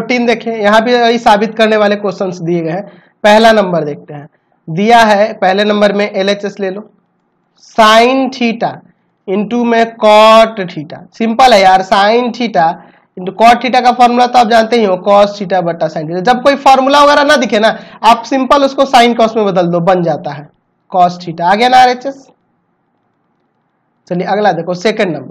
fourteen तो देखें यहाँ भी यही साबित करने वाले क्वेश्चंस दिए गए हैं पहला नंबर देखते हैं दिया है पहले नंबर में एल ले लो साइन थीटा इंटू में कॉट थीटा सिंपल है यार sine theta into cot theta का फॉर्मूला तो आप जानते ही हो कॉस थीटा बटा साइन थीटा जब कोई फॉर्मूला वगैरह ना दिखे ना आप सिंपल उसको साइन कॉस में बदल दो बन जाता है कॉस थीटा आ गया ना आर चलिए अगला देखो सेकेंड नंबर